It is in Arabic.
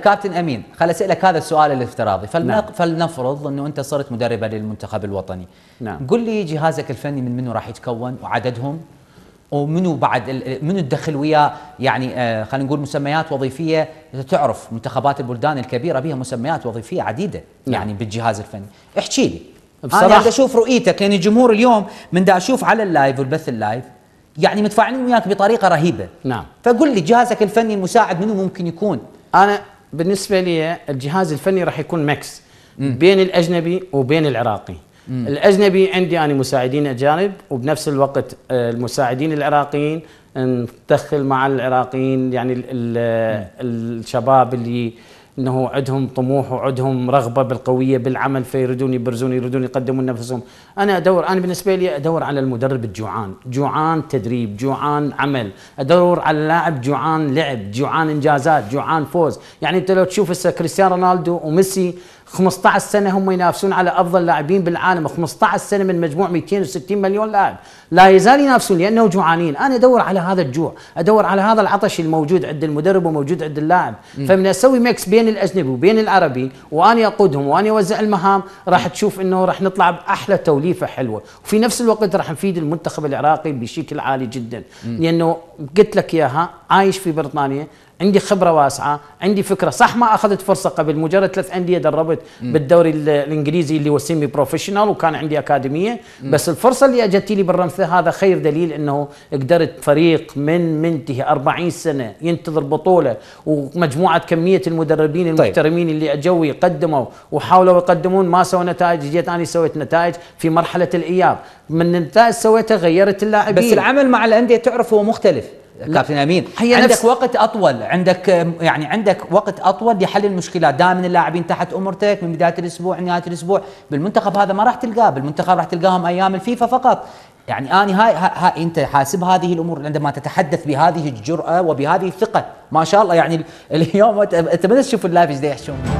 كابتن امين خل اسالك هذا السؤال الافتراضي نعم. فلنفرض انه انت صرت مدربه للمنتخب الوطني نعم. قل لي جهازك الفني من منو راح يتكون وعددهم ومنو بعد منو تدخل وياه يعني آه، خلينا نقول مسميات وظيفيه تعرف منتخبات البلدان الكبيره بها مسميات وظيفيه عديده نعم. يعني بالجهاز الفني احكي لي بصراحه انا اشوف رؤيتك لان يعني الجمهور اليوم من دا اشوف على اللايف والبث اللايف يعني متفاعلين وياك بطريقه رهيبه نعم فقل لي جهازك الفني المساعد منو ممكن يكون انا بالنسبه لي الجهاز الفني راح يكون ميكس بين الاجنبي وبين العراقي مم. الاجنبي عندي انا مساعدين اجانب وبنفس الوقت المساعدين العراقيين ندخل مع العراقيين يعني الشباب اللي انه عندهم طموح وعندهم رغبه بالقويه بالعمل فيريدون يبرزون يريدون يقدمون نفسهم، انا ادور انا بالنسبه لي ادور على المدرب الجوعان، جوعان تدريب، جوعان عمل، ادور على لاعب جوعان لعب، جوعان انجازات، جوعان فوز، يعني انت لو تشوف هسه كريستيانو رونالدو وميسي 15 سنه هم ينافسون على افضل لاعبين بالعالم 15 سنه من مجموع 260 مليون لاعب لا يزال ينافسون لانه جوعانين انا ادور على هذا الجوع ادور على هذا العطش الموجود عند المدرب وموجود عند اللاعب فمن اسوي ميكس بين الاجنبي وبين العربي وانا اقودهم وانا اوزع المهام راح تشوف انه راح نطلع باحلى توليفه حلوه وفي نفس الوقت راح نفيد المنتخب العراقي بشكل عالي جدا لانه قلت لك اياها عايش في بريطانيا عندي خبره واسعه عندي فكره صح ما اخذت فرصه قبل مجرد ثلاث انديه دربت م. بالدوري الانجليزي اللي هو سيمي بروفيشنال وكان عندي اكاديميه م. بس الفرصه اللي اجت لي بالرمثه هذا خير دليل انه قدرت فريق من منتهي 40 سنه ينتظر بطوله ومجموعه كميه المدربين طيب. المحترمين طيب. اللي اجوا قدموا وحاولوا يقدمون ما سووا نتائج جيت انا سويت نتائج في مرحله الاياب من النتائج سويتها غيرت اللاعبين بس العمل مع الانديه تعرف هو مختلف كابتن امين هي عندك نفس... وقت اطول عندك يعني عندك وقت اطول لحل المشكلات دائما اللاعبين تحت امرتك من بدايه الاسبوع نهايه الاسبوع بالمنتخب هذا ما راح تلقاه بالمنتخب راح تلقاهم ايام الفيفا فقط يعني اني آه، هاي, هاي انت حاسب هذه الامور عندما تتحدث بهذه الجراه وبهذه الثقه ما شاء الله يعني اليوم اتمنى تشوف اللايف ايش يحشون